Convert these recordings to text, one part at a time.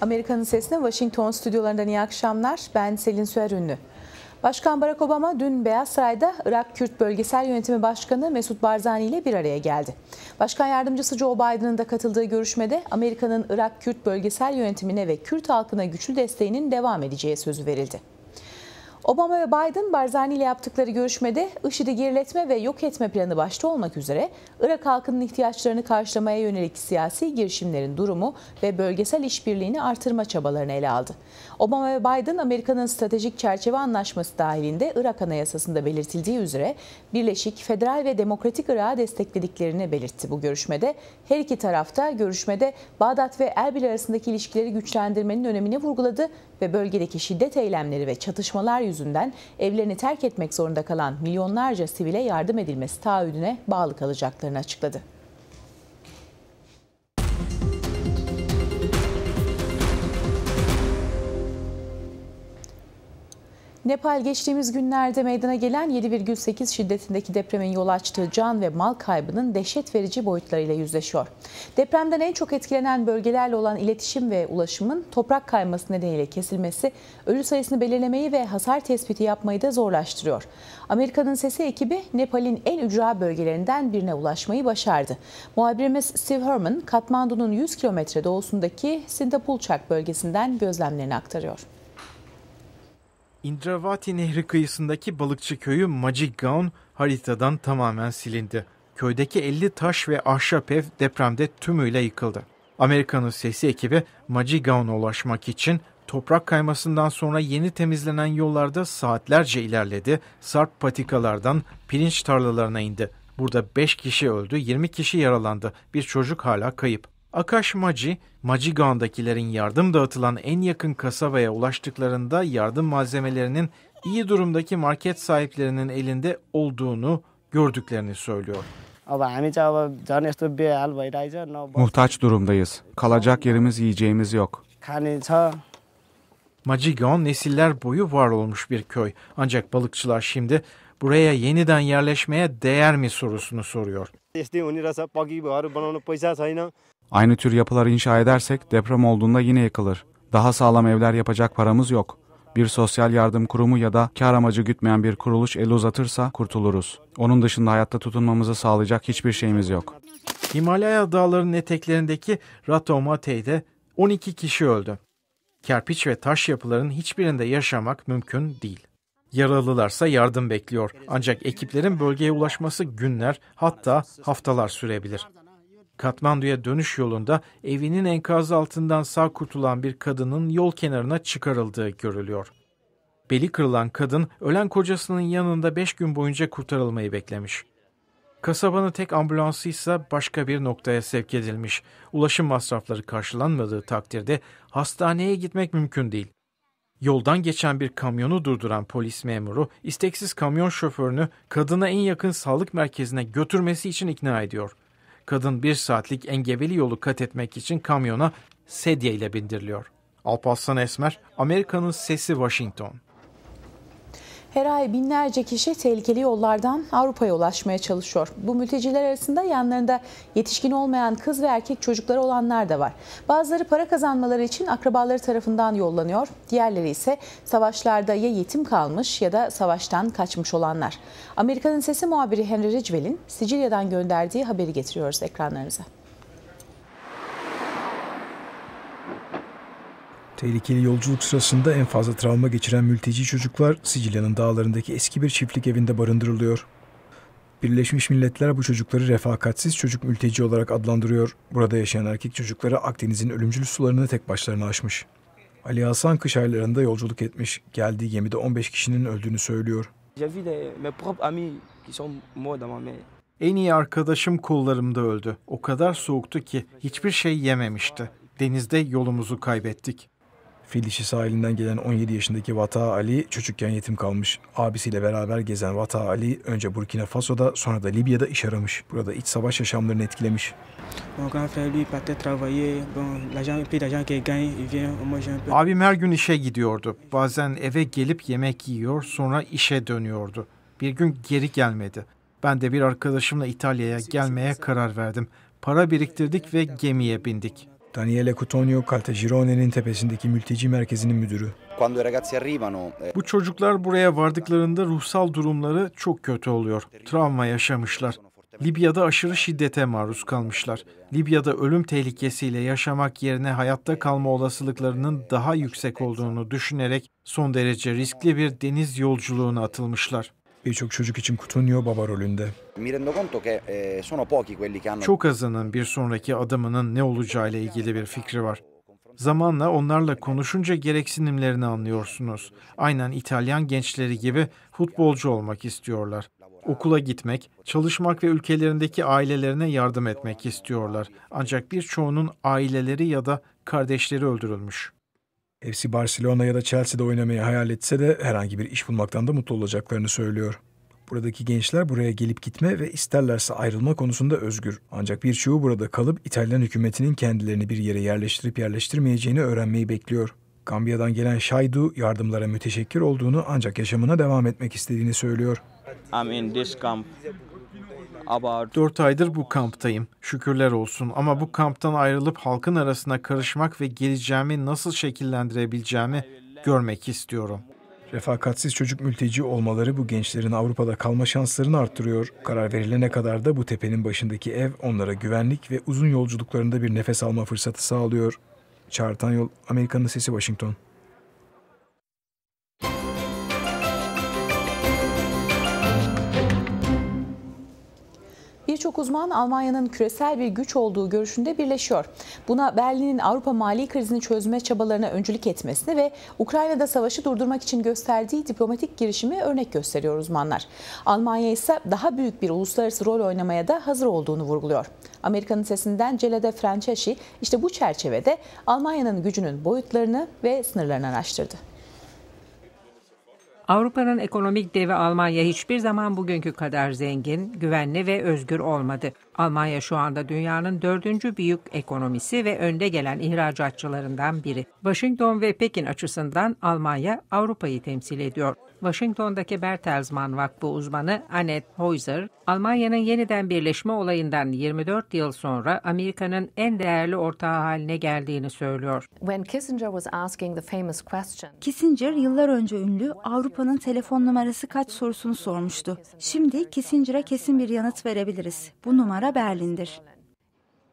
Amerika'nın sesine Washington stüdyolarından iyi akşamlar. Ben Selin Süer ünlü. Başkan Barack Obama dün Beyaz Saray'da Irak Kürt Bölgesel Yönetimi Başkanı Mesut Barzani ile bir araya geldi. Başkan Yardımcısı Joe Biden'ın da katıldığı görüşmede Amerika'nın Irak Kürt Bölgesel Yönetimine ve Kürt halkına güçlü desteğinin devam edeceği sözü verildi. Obama ve Biden Barzani ile yaptıkları görüşmede IŞİD'i geriletme ve yok etme planı başta olmak üzere Irak halkının ihtiyaçlarını karşılamaya yönelik siyasi girişimlerin durumu ve bölgesel işbirliğini artırma çabalarını ele aldı. Obama ve Biden Amerika'nın stratejik çerçeve anlaşması dahilinde Irak Anayasası'nda belirtildiği üzere Birleşik Federal ve Demokratik Irak'ı desteklediklerini belirtti bu görüşmede. Her iki tarafta görüşmede Bağdat ve Erbil arasındaki ilişkileri güçlendirmenin önemini vurguladı ve bölgedeki şiddet eylemleri ve çatışmalar yüzünden evlerini terk etmek zorunda kalan milyonlarca sivile yardım edilmesi taahhüdüne bağlı kalacaklarını açıkladı. Nepal geçtiğimiz günlerde meydana gelen 7,8 şiddetindeki depremin yol açtığı can ve mal kaybının dehşet verici boyutlarıyla yüzleşiyor. Depremden en çok etkilenen bölgelerle olan iletişim ve ulaşımın toprak kayması nedeniyle kesilmesi, ölü sayısını belirlemeyi ve hasar tespiti yapmayı da zorlaştırıyor. Amerika'nın Sesi ekibi Nepal'in en ücra bölgelerinden birine ulaşmayı başardı. Muhabirimiz Steve Herman, Katmandu'nun 100 kilometre doğusundaki Sindapulçak bölgesinden gözlemlerini aktarıyor. Indravati Nehri kıyısındaki balıkçı köyü Magic Gown haritadan tamamen silindi. Köydeki 50 taş ve ahşap ev depremde tümüyle yıkıldı. Amerika'nın sesi ekibi Magic Gown'a ulaşmak için toprak kaymasından sonra yeni temizlenen yollarda saatlerce ilerledi, sarp patikalardan pirinç tarlalarına indi. Burada 5 kişi öldü, 20 kişi yaralandı, bir çocuk hala kayıp. Akash Maci, Macigan'dakilerin yardım dağıtılan en yakın kasabaya ulaştıklarında yardım malzemelerinin iyi durumdaki market sahiplerinin elinde olduğunu gördüklerini söylüyor. Hani Muhtaç durumdayız. Kalacak yerimiz, yiyeceğimiz yok. Hani Macigan nesiller boyu var olmuş bir köy. Ancak balıkçılar şimdi buraya yeniden yerleşmeye değer mi sorusunu soruyor. Aynı tür yapılar inşa edersek deprem olduğunda yine yıkılır. Daha sağlam evler yapacak paramız yok. Bir sosyal yardım kurumu ya da kar amacı gütmeyen bir kuruluş el uzatırsa kurtuluruz. Onun dışında hayatta tutunmamızı sağlayacak hiçbir şeyimiz yok. Himalaya dağlarının eteklerindeki Ratomate'de 12 kişi öldü. Kerpiç ve taş yapıların hiçbirinde yaşamak mümkün değil. Yaralılarsa yardım bekliyor. Ancak ekiplerin bölgeye ulaşması günler hatta haftalar sürebilir. Katmandu'ya dönüş yolunda evinin enkaz altından sağ kurtulan bir kadının yol kenarına çıkarıldığı görülüyor. Beli kırılan kadın ölen kocasının yanında 5 gün boyunca kurtarılmayı beklemiş. Kasabanın tek ambulansı ise başka bir noktaya sevk edilmiş. Ulaşım masrafları karşılanmadığı takdirde hastaneye gitmek mümkün değil. Yoldan geçen bir kamyonu durduran polis memuru isteksiz kamyon şoförünü kadına en yakın sağlık merkezine götürmesi için ikna ediyor. Kadın bir saatlik engebeli yolu kat etmek için kamyona sedye ile bindiriliyor. Alparslan Esmer, Amerika'nın sesi Washington. Her ay binlerce kişi tehlikeli yollardan Avrupa'ya ulaşmaya çalışıyor. Bu mülteciler arasında yanlarında yetişkin olmayan kız ve erkek çocukları olanlar da var. Bazıları para kazanmaları için akrabaları tarafından yollanıyor. Diğerleri ise savaşlarda ya yetim kalmış ya da savaştan kaçmış olanlar. Amerika'nın Sesi muhabiri Henry Ridgwell'in Sicilya'dan gönderdiği haberi getiriyoruz ekranlarınıza. Tehlikeli yolculuk sırasında en fazla travma geçiren mülteci çocuklar Sicilya'nın dağlarındaki eski bir çiftlik evinde barındırılıyor. Birleşmiş Milletler bu çocukları refakatsiz çocuk mülteci olarak adlandırıyor. Burada yaşayan erkek çocukları Akdeniz'in ölümcül sularını tek başlarına aşmış. Ali Hasan kış aylarında yolculuk etmiş. Geldiği gemide 15 kişinin öldüğünü söylüyor. En iyi arkadaşım kollarımda öldü. O kadar soğuktu ki hiçbir şey yememişti. Denizde yolumuzu kaybettik. Filişi sahilinden gelen 17 yaşındaki Vata Ali çocukken yetim kalmış. Abisiyle beraber gezen Vata Ali önce Burkina Faso'da sonra da Libya'da iş aramış. Burada iç savaş yaşamlarını etkilemiş. Abim her gün işe gidiyordu. Bazen eve gelip yemek yiyor sonra işe dönüyordu. Bir gün geri gelmedi. Ben de bir arkadaşımla İtalya'ya gelmeye karar verdim. Para biriktirdik ve gemiye bindik. Daniele Cutonio Caltagirone'nin tepesindeki mülteci merkezinin müdürü. Eh, Bu çocuklar buraya vardıklarında ruhsal durumları çok kötü oluyor. Travma yaşamışlar. Libya'da aşırı şiddete maruz kalmışlar. Libya'da ölüm tehlikesiyle yaşamak yerine hayatta kalma olasılıklarının daha yüksek olduğunu düşünerek son derece riskli bir deniz yolculuğuna atılmışlar. Birçok çocuk için Coutinho baba rolünde. Eh, Çok azının bir sonraki adımının ne olacağıyla ilgili bir fikri var. Zamanla onlarla konuşunca gereksinimlerini anlıyorsunuz. Aynen İtalyan gençleri gibi futbolcu olmak istiyorlar. Okula gitmek, çalışmak ve ülkelerindeki ailelerine yardım etmek istiyorlar. Ancak birçoğunun aileleri ya da kardeşleri öldürülmüş. FC Barcelona ya da Chelsea'de oynamayı hayal etse de herhangi bir iş bulmaktan da mutlu olacaklarını söylüyor. Buradaki gençler buraya gelip gitme ve isterlerse ayrılma konusunda özgür. Ancak birçoğu burada kalıp İtalyan hükümetinin kendilerini bir yere yerleştirip yerleştirmeyeceğini öğrenmeyi bekliyor. Gambiya'dan gelen Şaydu yardımlara müteşekkir olduğunu ancak yaşamına devam etmek istediğini söylüyor. I'm in this camp. 4 aydır bu kamptayım. Şükürler olsun ama bu kamptan ayrılıp halkın arasına karışmak ve geleceğimi nasıl şekillendirebileceğimi görmek istiyorum. Refakatsiz çocuk mülteci olmaları bu gençlerin Avrupa'da kalma şanslarını arttırıyor. Karar verilene kadar da bu tepenin başındaki ev onlara güvenlik ve uzun yolculuklarında bir nefes alma fırsatı sağlıyor. Çağrı Tanyol, Amerika'nın Sesi Washington. birçok uzman Almanya'nın küresel bir güç olduğu görüşünde birleşiyor. Buna Berlin'in Avrupa mali krizini çözme çabalarına öncülük etmesini ve Ukrayna'da savaşı durdurmak için gösterdiği diplomatik girişimi örnek gösteriyor uzmanlar. Almanya ise daha büyük bir uluslararası rol oynamaya da hazır olduğunu vurguluyor. Amerika'nın sesinden Celede Franceschi işte bu çerçevede Almanya'nın gücünün boyutlarını ve sınırlarını araştırdı. Avrupa'nın ekonomik devi Almanya hiçbir zaman bugünkü kadar zengin, güvenli ve özgür olmadı. Almanya şu anda dünyanın dördüncü büyük ekonomisi ve önde gelen ihracatçılarından biri. Washington ve Pekin açısından Almanya Avrupa'yı temsil ediyor. Washington'daki Bertelsmann Vakfı uzmanı Annette Heuser, Almanya'nın yeniden birleşme olayından 24 yıl sonra Amerika'nın en değerli ortağı haline geldiğini söylüyor. When Kissinger yıllar önce ünlü Avrupa'nın telefon numarası kaç sorusunu sormuştu. Şimdi Kissinger'a kesin bir yanıt verebiliriz. Bu numara Berlin'dir.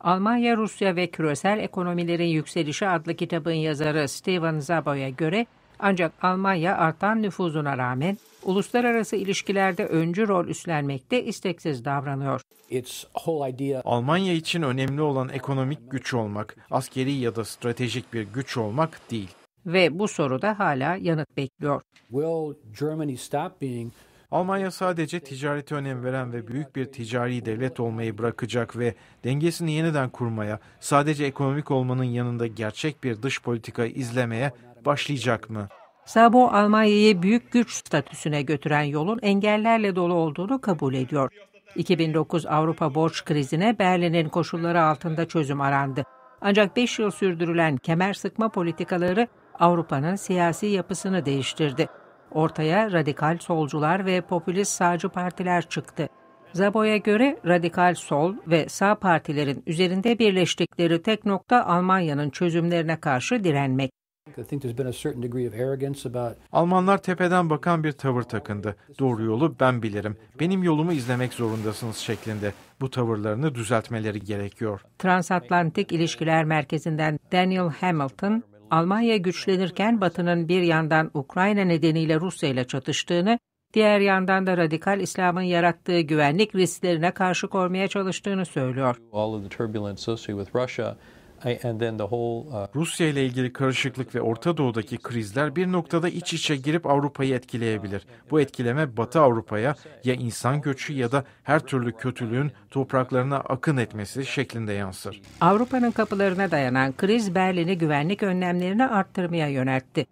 Almanya, Rusya ve Küresel Ekonomilerin Yükselişi adlı kitabın yazarı Steven Zabo'ya göre ancak Almanya artan nüfuzuna rağmen uluslararası ilişkilerde öncü rol üstlenmekte isteksiz davranıyor. Almanya için önemli olan ekonomik güç olmak, askeri ya da stratejik bir güç olmak değil. Ve bu soruda hala yanıt bekliyor. Almanya sadece ticarete önem veren ve büyük bir ticari devlet olmayı bırakacak ve dengesini yeniden kurmaya, sadece ekonomik olmanın yanında gerçek bir dış politika izlemeye başlayacak mı? Sabo Almanya'yı büyük güç statüsüne götüren yolun engellerle dolu olduğunu kabul ediyor. 2009 Avrupa borç krizine Berlin'in koşulları altında çözüm arandı. Ancak 5 yıl sürdürülen kemer sıkma politikaları Avrupa'nın siyasi yapısını değiştirdi. Ortaya radikal solcular ve popülist sağcı partiler çıktı. Zabo'ya göre radikal sol ve sağ partilerin üzerinde birleştikleri tek nokta Almanya'nın çözümlerine karşı direnmek. Almanlar tepeden bakan bir tavır takındı. Doğru yolu ben bilirim. Benim yolumu izlemek zorundasınız şeklinde. Bu tavırlarını düzeltmeleri gerekiyor. Transatlantik İlişkiler Merkezi'nden Daniel Hamilton, Almanya güçlenirken Batı'nın bir yandan Ukrayna nedeniyle Rusya ile çatıştığını, diğer yandan da radikal İslam'ın yarattığı güvenlik risklerine karşı kormaya çalıştığını söylüyor. All of the turbulence associated with Russia Uh, Rusya ile ilgili karışıklık ve Orta Doğu'daki krizler bir noktada iç içe girip Avrupa'yı etkileyebilir. Bu etkileme Batı Avrupa'ya ya insan göçü ya da her türlü kötülüğün topraklarına akın etmesi şeklinde yansır. Avrupa'nın kapılarına dayanan kriz Berlin'i güvenlik önlemlerini arttırmaya yöneltti.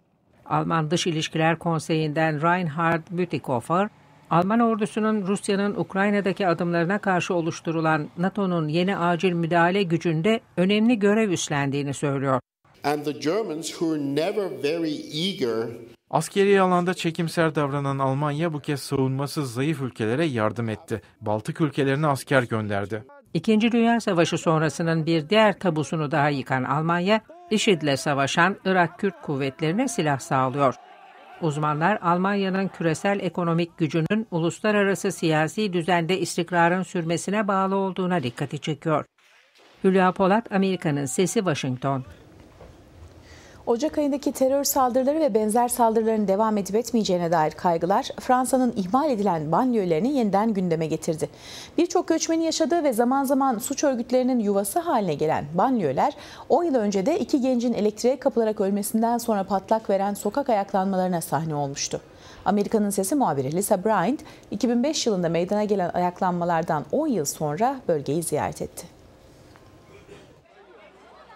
Alman Dış İlişkiler Konseyi'nden Reinhard Bütikofer, Alman ordusunun Rusya'nın Ukrayna'daki adımlarına karşı oluşturulan NATO'nun yeni acil müdahale gücünde önemli görev üstlendiğini söylüyor. And the Germans who are never very eager Askeri alanda çekimser davranan Almanya bu kez savunması zayıf ülkelere yardım etti. Baltık ülkelerine asker gönderdi. İkinci Dünya Savaşı sonrasının bir diğer tabusunu daha yıkan Almanya, IŞİD'le savaşan Irak Kürt kuvvetlerine silah sağlıyor. Uzmanlar Almanya'nın küresel ekonomik gücünün uluslararası siyasi düzende istikrarın sürmesine bağlı olduğuna dikkati çekiyor. Hülya Polat, Amerika'nın Sesi Washington. Ocak ayındaki terör saldırıları ve benzer saldırıların devam edip etmeyeceğine dair kaygılar Fransa'nın ihmal edilen banliyölerini yeniden gündeme getirdi. Birçok göçmenin yaşadığı ve zaman zaman suç örgütlerinin yuvası haline gelen banliyöler 10 yıl önce de iki gencin elektriğe kapılarak ölmesinden sonra patlak veren sokak ayaklanmalarına sahne olmuştu. Amerika'nın sesi muhabiri Lisa Bryant 2005 yılında meydana gelen ayaklanmalardan 10 yıl sonra bölgeyi ziyaret etti.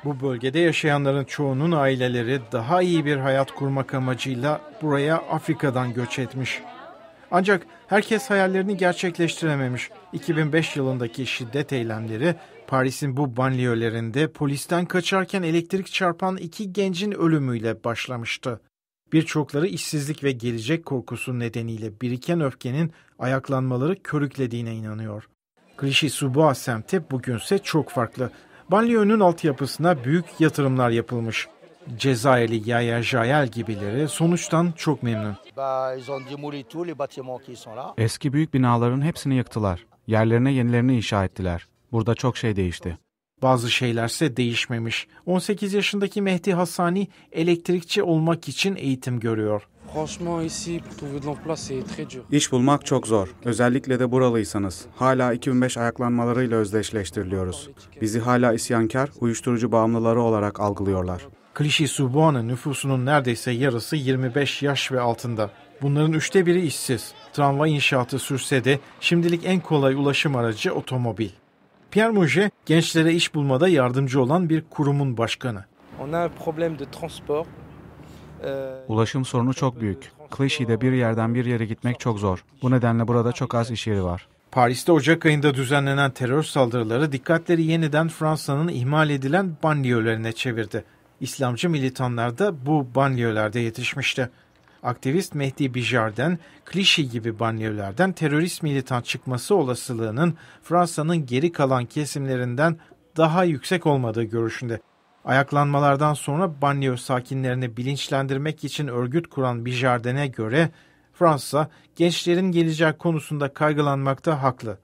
Bu bölgede yaşayanların çoğunun aileleri daha iyi bir hayat kurmak amacıyla buraya Afrika'dan göç etmiş. Ancak herkes hayallerini gerçekleştirememiş. 2005 yılındaki şiddet eylemleri Paris'in bu banliyölerinde polisten kaçarken elektrik çarpan iki gencin ölümüyle başlamıştı. Birçokları işsizlik ve gelecek korkusu nedeniyle biriken öfkenin ayaklanmaları körüklediğine inanıyor. clichy sous semti bugünse çok farklı. Banliyönün altyapısına büyük yatırımlar yapılmış. Cezayirli Yaya Jayel gibileri sonuçtan çok memnun. Eski büyük binaların hepsini yıktılar. Yerlerine yenilerini inşa ettiler. Burada çok şey değişti. Bazı şeylerse değişmemiş. 18 yaşındaki Mehdi Hasani elektrikçi olmak için eğitim görüyor. İş bulmak çok zor. Özellikle de buralıysanız. Hala 2005 ayaklanmalarıyla özdeşleştiriliyoruz. Bizi hala isyankar, uyuşturucu bağımlıları olarak algılıyorlar. Klişi Subuana nüfusunun neredeyse yarısı 25 yaş ve altında. Bunların üçte biri işsiz. Tramvay inşaatı sürse de şimdilik en kolay ulaşım aracı otomobil. Pierre Mouget, gençlere iş bulmada yardımcı olan bir kurumun başkanı. On a un problème de transport Ulaşım sorunu çok büyük. Clichy'de bir yerden bir yere gitmek çok zor. Bu nedenle burada çok az iş yeri var. Paris'te Ocak ayında düzenlenen terör saldırıları dikkatleri yeniden Fransa'nın ihmal edilen banliyölerine çevirdi. İslamcı militanlar da bu banliyölerde yetişmişti. Aktivist Mehdi Bijarden, klişe gibi banliyölerden terörist militan çıkması olasılığının Fransa'nın geri kalan kesimlerinden daha yüksek olmadığı görüşünde. Ayaklanmalardan sonra banliyö sakinlerini bilinçlendirmek için örgüt kuran Bijardin'e göre Fransa gençlerin geleceği konusunda kaygılanmakta haklı.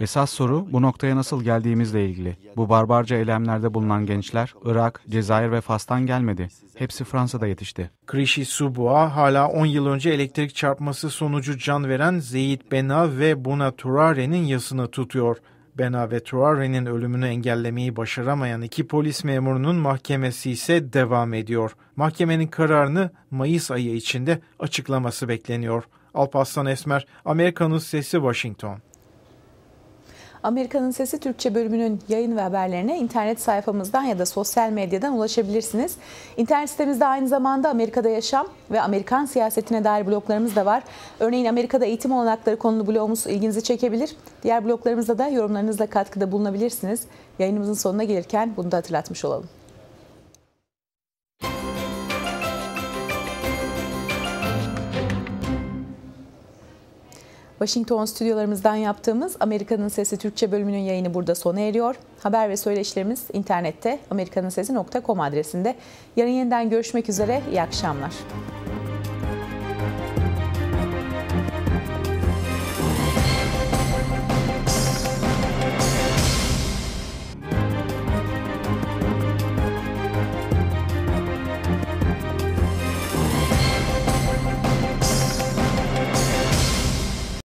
Esas soru bu noktaya nasıl geldiğimizle ilgili. Bu barbarca eylemlerde bulunan gençler Irak, Cezayir ve Fas'tan gelmedi. Hepsi Fransa'da yetişti. Krişi Subua hala 10 yıl önce elektrik çarpması sonucu can veren Zeyd Bena ve Buna Turare'nin yasını tutuyor. Bena ve Tuare'nin ölümünü engellemeyi başaramayan iki polis memurunun mahkemesi ise devam ediyor. Mahkemenin kararını Mayıs ayı içinde açıklaması bekleniyor. Alparslan Esmer, Amerika'nın Sesi Washington. Amerika'nın Sesi Türkçe bölümünün yayın ve haberlerine internet sayfamızdan ya da sosyal medyadan ulaşabilirsiniz. İnternet sitemizde aynı zamanda Amerika'da yaşam ve Amerikan siyasetine dair bloglarımız da var. Örneğin Amerika'da eğitim olanakları konulu blogumuz ilginizi çekebilir. Diğer bloglarımızda da yorumlarınızla katkıda bulunabilirsiniz. Yayınımızın sonuna gelirken bunu da hatırlatmış olalım. Washington stüdyolarımızdan yaptığımız Amerika'nın Sesi Türkçe bölümünün yayını burada sona eriyor. Haber ve söyleşilerimiz internette amerikaninsesi.com adresinde. Yarın yeniden görüşmek üzere, iyi akşamlar.